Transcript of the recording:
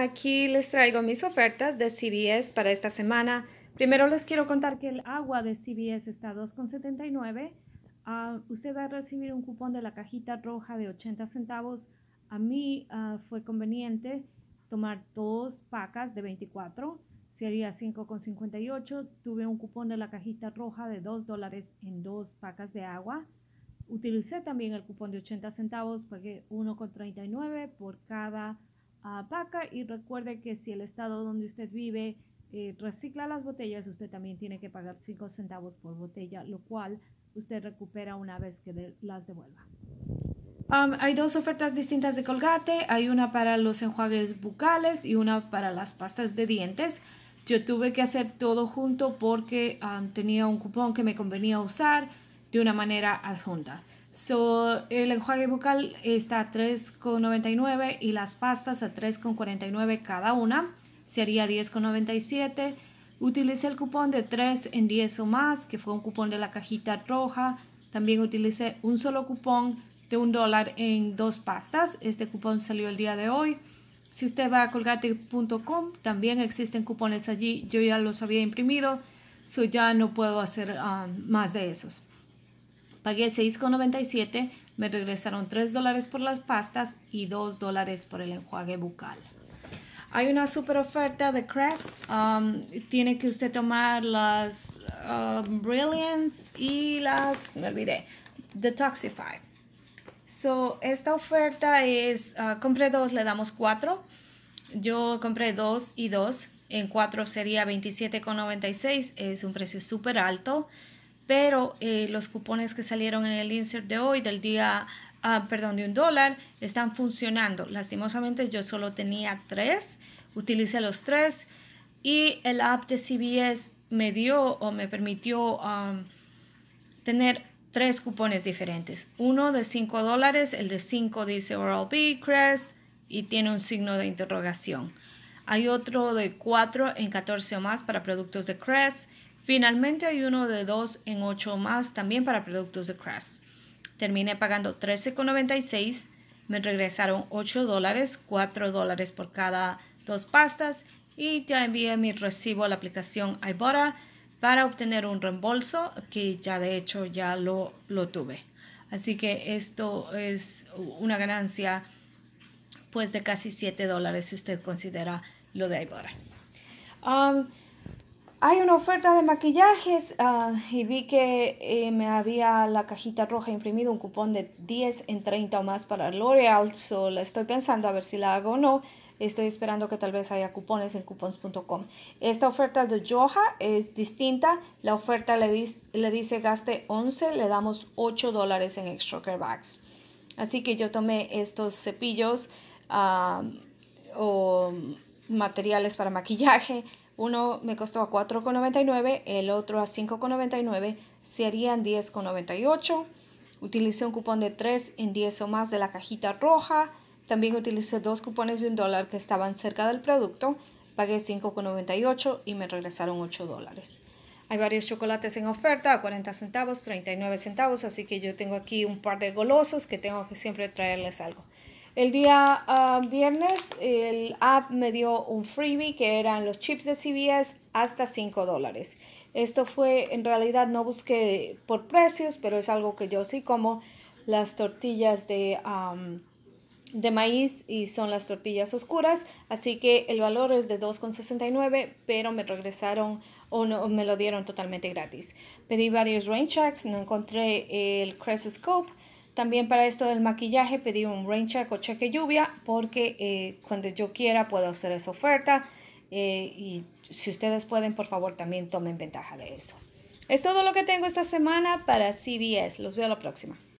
aquí les traigo mis ofertas de CBS para esta semana. Primero les quiero contar que el agua de CBS está a 2,79. Ah, usted va a recibir un cupón de la cajita roja de 80 centavos. A mí ah, fue conveniente tomar dos pacas de 24, sería 5,58. Tuve un cupón de la cajita roja de 2 dólares en dos pacas de agua. Utilicé también el cupón de 80 centavos, pagué 1,39 por cada a y recuerde que si el estado donde usted vive eh, recicla las botellas, usted también tiene que pagar 5 centavos por botella, lo cual usted recupera una vez que las devuelva. Um, hay dos ofertas distintas de Colgate. Hay una para los enjuagues bucales y una para las pastas de dientes. Yo tuve que hacer todo junto porque um, tenía un cupón que me convenía usar de una manera adjunta. So, el enjuague bucal está a 3,99 y las pastas a 3,49 cada una. Sería 10,97. Utilicé el cupón de 3 en 10 o más, que fue un cupón de la cajita roja. También utilicé un solo cupón de un dólar en dos pastas. Este cupón salió el día de hoy. Si usted va a colgate.com, también existen cupones allí. Yo ya los había imprimido, so ya no puedo hacer um, más de esos. Pagué 6,97, me regresaron 3 dólares por las pastas y 2 dólares por el enjuague bucal. Hay una super oferta de Crest. Um, tiene que usted tomar las um, Brilliance y las, me olvidé, Detoxify. So, esta oferta es, ah, compré dos, le damos cuatro. Yo compré dos y dos. En cuatro sería 27,96. Es un precio súper alto pero eh, los cupones que salieron en el insert de hoy, del día, ah, perdón, de un dólar, están funcionando. Lastimosamente yo solo tenía tres, utilicé los tres y el app de CBS me dio o me permitió um, tener tres cupones diferentes. Uno de cinco dólares, el de 5 dice Oral B, Crest y tiene un signo de interrogación. Hay otro de cuatro en 14 o más para productos de Crest Finalmente hay uno de 2 en 8 más también para productos de crash Terminé pagando 13,96. Me regresaron 8 dólares, 4 dólares por cada dos pastas y ya envié mi recibo a la aplicación Ibora para obtener un reembolso que ya de hecho ya lo, lo tuve. Así que esto es una ganancia pues de casi 7 dólares si usted considera lo de Ibora. Um, hay una oferta de maquillajes ah, y vi que eh, me había la cajita roja imprimido un cupón de 10 en 30 o más para L'Oreal, Solo estoy pensando a ver si la hago o no. Estoy esperando que tal vez haya cupones en coupons.com. Esta oferta de Joha es distinta. La oferta le, dice gaste 11, le damos 8 dólares en extra care bags. Así que yo tomé estos cepillos ah, o materiales para maquillaje uno me costó a 4,99, el otro a 5,99, serían 10,98. Utilicé un cupón de 3 en 10 o más de la cajita roja. También utilicé dos cupones de un dólar que estaban cerca del producto. Pagué 5,98 y me regresaron 8 dólares. Hay varios chocolates en oferta a 40 centavos, 39 centavos, así que yo tengo aquí un par de golosos que tengo que siempre traerles algo. El día ah, viernes el app me dio un freebie que eran los chips de CBS hasta 5 dólares. Esto fue, en realidad no busqué por precios, pero es algo que yo sí como las tortillas de, de maíz y son las tortillas oscuras. Así que el valor es de 2,69, pero me regresaron o no, me lo dieron totalmente gratis. Pedí varios rain checks, no encontré el Crescent Scope también para esto del maquillaje pedí un rain check o cheque lluvia porque eh, cuando yo quiera puedo hacer esa oferta eh, y si ustedes pueden, por favor, también tomen ventaja de eso. Es todo lo que tengo esta semana para CBS. Los veo la próxima.